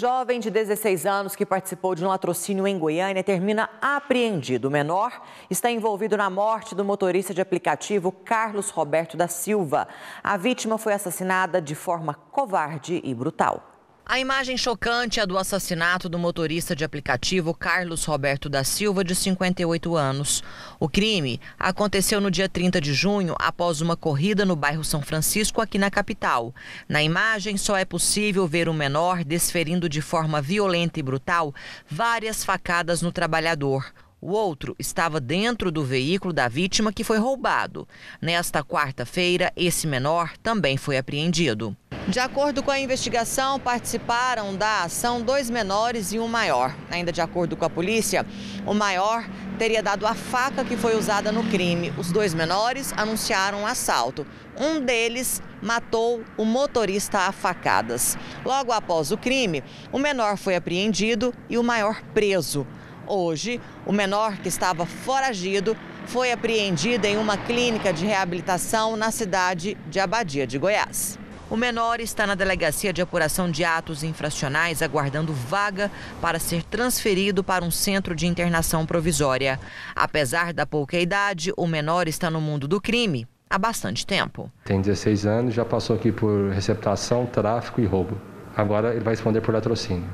Jovem de 16 anos que participou de um latrocínio em Goiânia termina apreendido. O menor está envolvido na morte do motorista de aplicativo Carlos Roberto da Silva. A vítima foi assassinada de forma covarde e brutal. A imagem chocante é do assassinato do motorista de aplicativo Carlos Roberto da Silva, de 58 anos. O crime aconteceu no dia 30 de junho, após uma corrida no bairro São Francisco, aqui na capital. Na imagem, só é possível ver o um menor desferindo de forma violenta e brutal várias facadas no trabalhador. O outro estava dentro do veículo da vítima que foi roubado. Nesta quarta-feira, esse menor também foi apreendido. De acordo com a investigação, participaram da ação dois menores e um maior. Ainda de acordo com a polícia, o maior teria dado a faca que foi usada no crime. Os dois menores anunciaram um assalto. Um deles matou o motorista a facadas. Logo após o crime, o menor foi apreendido e o maior preso. Hoje, o menor que estava foragido foi apreendido em uma clínica de reabilitação na cidade de Abadia de Goiás. O menor está na Delegacia de Apuração de Atos Infracionais, aguardando vaga para ser transferido para um centro de internação provisória. Apesar da pouca idade, o menor está no mundo do crime há bastante tempo. Tem 16 anos, já passou aqui por receptação, tráfico e roubo. Agora ele vai responder por latrocínio.